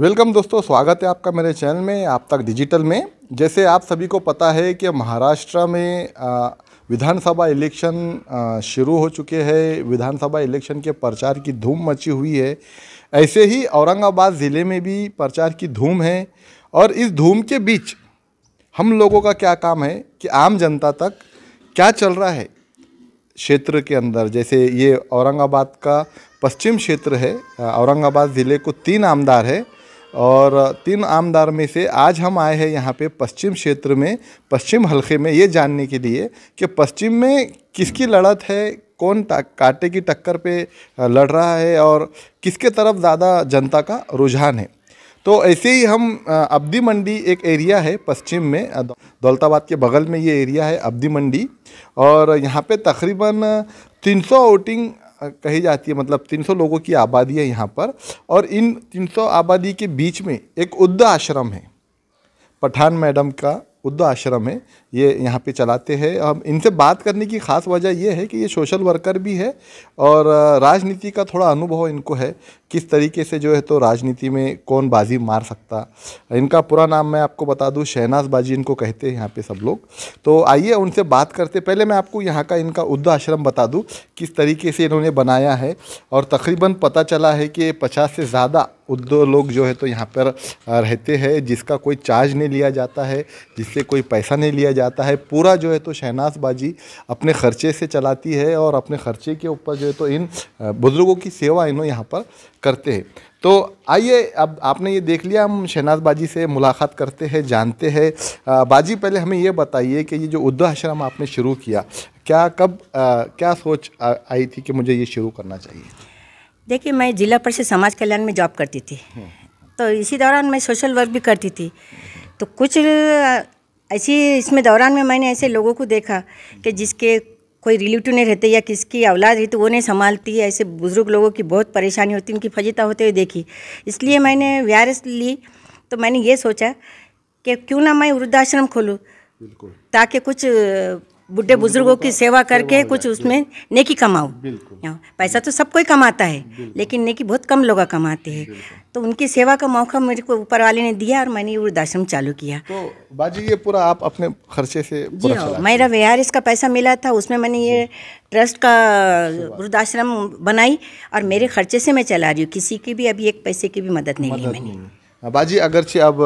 Welcome दोस्तों स्वागत है आपका मेरे चैनल में आप तक डिजिटल में जैसे आप सभी को पता है कि महाराष्ट्र में विधानसभा इलेक्शन शुरू हो चुके हैं विधानसभा इलेक्शन के प्रचार की धूम मची हुई है ऐसे ही औरंगाबाद ज़िले में भी प्रचार की धूम है और इस धूम के बीच हम लोगों का क्या काम है कि आम जनता तक क्या चल रहा है क्षेत्र के अंदर जैसे ये औरंगाबाद का पश्चिम क्षेत्र है औरंगाबाद ज़िले को तीन आमदार है और तीन आमदार में से आज हम आए हैं यहाँ पे पश्चिम क्षेत्र में पश्चिम हलके में ये जानने के लिए कि पश्चिम में किसकी लड़त है कौन कांटे की टक्कर पे लड़ रहा है और किसके तरफ ज़्यादा जनता का रुझान है तो ऐसे ही हम अब्दी मंडी एक एरिया है पश्चिम में दौलताबाद के बगल में ये एरिया है अब्दी मंडी और यहाँ पे तकरीबन 300 आउटिंग कही जाती है मतलब 300 लोगों की आबादी है यहाँ पर और इन 300 आबादी के बीच में एक उद्ध आश्रम है पठान मैडम का उद्ध आश्रम है ये यहाँ पे चलाते हैं हम इनसे बात करने की ख़ास वजह ये है कि ये सोशल वर्कर भी है और राजनीति का थोड़ा अनुभव इनको है किस तरीके से जो है तो राजनीति में कौन बाजी मार सकता इनका पूरा नाम मैं आपको बता दूँ शहनाज बाजी इनको कहते हैं यहाँ पे सब लोग तो आइए उनसे बात करते पहले मैं आपको यहाँ का इनका उद्ध आश्रम बता दूँ किस तरीके से इन्होंने बनाया है और तकरीबन पता चला है कि पचास से ज़्यादा उद्योग लोग जो है तो यहाँ पर रहते हैं जिसका कोई चार्ज नहीं लिया जाता है जिससे कोई पैसा नहीं लिया जाता है पूरा जो है तो शहनाज बाजी अपने ख़र्चे से चलाती है और अपने ख़र्चे के ऊपर जो है तो इन बुज़ुर्गों की सेवा इन्हों यहाँ पर करते हैं तो आइए अब आपने ये देख लिया हम शहनाज बाजी से मुलाकात करते हैं जानते हैं बाजी पहले हमें ये बताइए कि ये जो उद्धव आश्रम आपने शुरू किया क्या कब आ, क्या सोच आ, आई थी कि मुझे ये शुरू करना चाहिए देखिए मैं जिला परिषद समाज कल्याण में जॉब करती थी तो इसी दौरान मैं सोशल वर्क भी करती थी तो कुछ ऐसी इसमें दौरान में मैंने ऐसे लोगों को देखा कि जिसके कोई रिलेटिव नहीं रहते या किसकी औलाद रहती तो वो नहीं संभालती है ऐसे बुज़ुर्ग लोगों की बहुत परेशानी होती उनकी फजीता होते हुए देखी इसलिए मैंने व्यारस ली तो मैंने ये सोचा कि क्यों ना मैं वृद्धाश्रम खोलूँ ताकि कुछ बुढ़े बुजुर्गों की सेवा करके कुछ उसमें नेकी कमाओ पैसा तो सब कोई कमाता है लेकिन नेकी बहुत कम लोग कमाते हैं तो उनकी सेवा का मौका मेरे को ऊपर वाले ने दिया और मैंने वृद्धाश्रम चालू किया तो बाजी ये पूरा आप अपने खर्चे से जी हाँ मेरा वी का पैसा मिला था उसमें मैंने ये ट्रस्ट का वृद्धाश्रम बनाई और मेरे खर्चे से मैं चला रही हूँ किसी की भी अभी एक पैसे की भी मदद नहीं ली मैंने बाजी अगरचे अब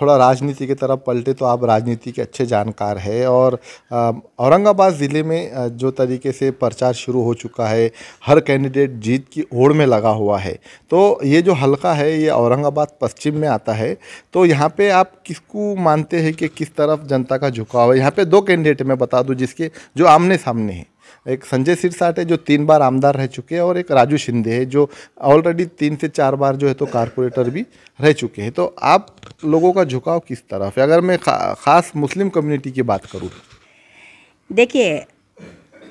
थोड़ा राजनीति की तरफ पलटे तो आप राजनीति के अच्छे जानकार है और औरंगाबाद ज़िले में जो तरीके से प्रचार शुरू हो चुका है हर कैंडिडेट जीत की ओर में लगा हुआ है तो ये जो हलका है ये औरंगाबाद पश्चिम में आता है तो यहाँ पे आप किसको मानते हैं कि किस तरफ जनता का झुकाव है यहाँ पर दो कैंडिडेट मैं बता दूँ जिसके जो आमने सामने हैं एक संजय सिरसाट है जो तीन बार आमदार रह चुके हैं और एक राजू शिंदे है जो ऑलरेडी तीन से चार बार जो है तो कारपोरेटर भी रह चुके हैं तो आप लोगों का झुकाव किस तरफ है अगर मैं खा, खास मुस्लिम कम्युनिटी की बात करूँ देखिए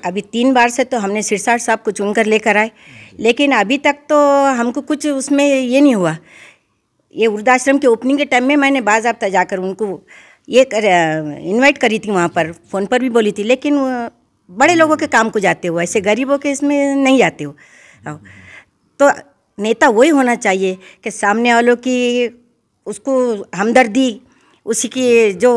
अभी तीन बार से तो हमने सिरसाट साहब को चुनकर लेकर आए लेकिन अभी तक तो हमको कुछ उसमें ये नहीं हुआ ये वृद्धाश्रम के ओपनिंग के टाइम में मैंने बाजा जाकर उनको ये कर इनवाइट करी थी वहाँ पर फ़ोन पर भी बोली थी लेकिन बड़े लोगों के काम को जाते हो ऐसे गरीबों के इसमें नहीं जाते हो तो नेता वही होना चाहिए कि सामने वालों की उसको हमदर्दी उसी की जो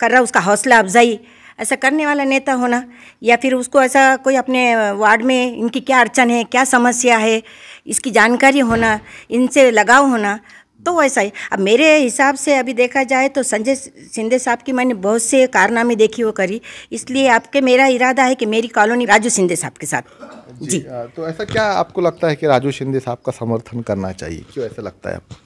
कर रहा उसका हौसला अफजाई ऐसा करने वाला नेता होना या फिर उसको ऐसा कोई अपने वार्ड में इनकी क्या अड़चन है क्या समस्या है इसकी जानकारी होना इनसे लगाव होना तो वैसा ही अब मेरे हिसाब से अभी देखा जाए तो संजय सिंधे साहब की मैंने बहुत से कारनामे देखी वो करी इसलिए आपके मेरा इरादा है कि मेरी कॉलोनी राजू शिंदे साहब के साथ जी, जी तो ऐसा क्या आपको लगता है कि राजू शिंदे साहब का समर्थन करना चाहिए क्यों ऐसा लगता है आपको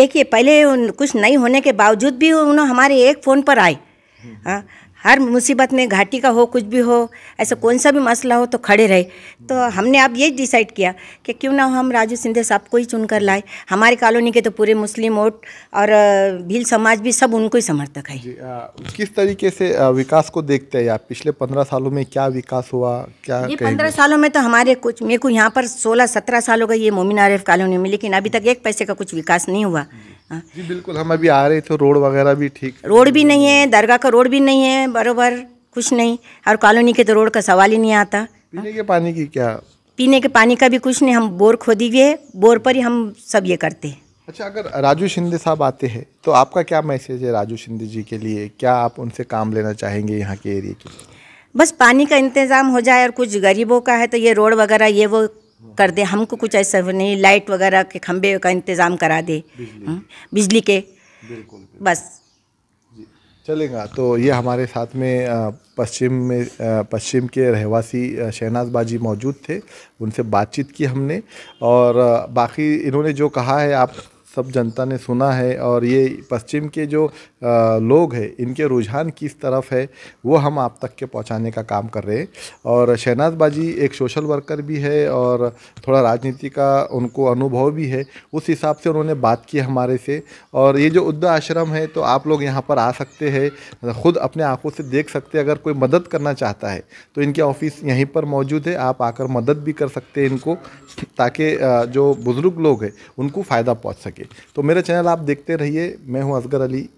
देखिए पहले कुछ नहीं होने के बावजूद भी उन्होंने हमारे एक फ़ोन पर आए हम्म। हाँ हर मुसीबत में घाटी का हो कुछ भी हो ऐसा कौन सा भी मसला हो तो खड़े रहे तो हमने अब ये डिसाइड किया कि क्यों ना हम राजू सिंधे साहब को ही चुनकर लाए हमारे कॉलोनी के तो पूरे मुस्लिम वोट और भील समाज भी सब उनको ही समर्थक है किस तरीके से विकास को देखते हैं आप पिछले पंद्रह सालों में क्या विकास हुआ क्या ये पंद्रह सालों में तो हमारे कुछ मेरे को यहाँ पर सोलह सत्रह साल हो गए ये मोमिन आरिफ कॉलोनी में लेकिन अभी तक एक पैसे का कुछ विकास नहीं हुआ जी बिल्कुल हम अभी आ रहे थे रोड वगैरह भी ठीक रोड भी नहीं है दरगाह का रोड भी नहीं है बरोबर कुछ नहीं और कॉलोनी के तो रोड का सवाल ही नहीं आता पीने के पानी की क्या पीने के पानी का भी कुछ नहीं हम बोर खोदी हुए बोर पर ही हम सब ये करते हैं अच्छा अगर राजू शिंदे साहब आते हैं तो आपका क्या मैसेज है राजू शिंदे जी के लिए क्या आप उनसे काम लेना चाहेंगे यहाँ के एरिए के बस पानी का इंतज़ाम हो जाए और कुछ गरीबों का है तो ये रोड वगैरह ये वो कर दे हमको कुछ ऐसा नहीं लाइट वगैरह के खंबे का इंतज़ाम करा दे बिजली, हम्म? बिजली के बिल्कुल बस चलेगा तो ये हमारे साथ में पश्चिम में पश्चिम के रहवासी शहनाज बाजी मौजूद थे उनसे बातचीत की हमने और बाकी इन्होंने जो कहा है आप सब जनता ने सुना है और ये पश्चिम के जो लोग हैं इनके रुझान किस तरफ है वो हम आप तक के पहुंचाने का काम कर रहे हैं और शहनाज बाजी एक सोशल वर्कर भी है और थोड़ा राजनीति का उनको अनुभव भी है उस हिसाब से उन्होंने बात की हमारे से और ये जो उद्धा आश्रम है तो आप लोग यहाँ पर आ सकते हैं ख़ुद अपने आँखों से देख सकते अगर कोई मदद करना चाहता है तो इनके ऑफिस यहीं पर मौजूद है आप आकर मदद भी कर सकते हैं इनको ताकि जो बुज़ुर्ग लोग हैं उनको फ़ायदा पहुँच सके के तो मेरा चैनल आप देखते रहिए मैं हूँ असगर अली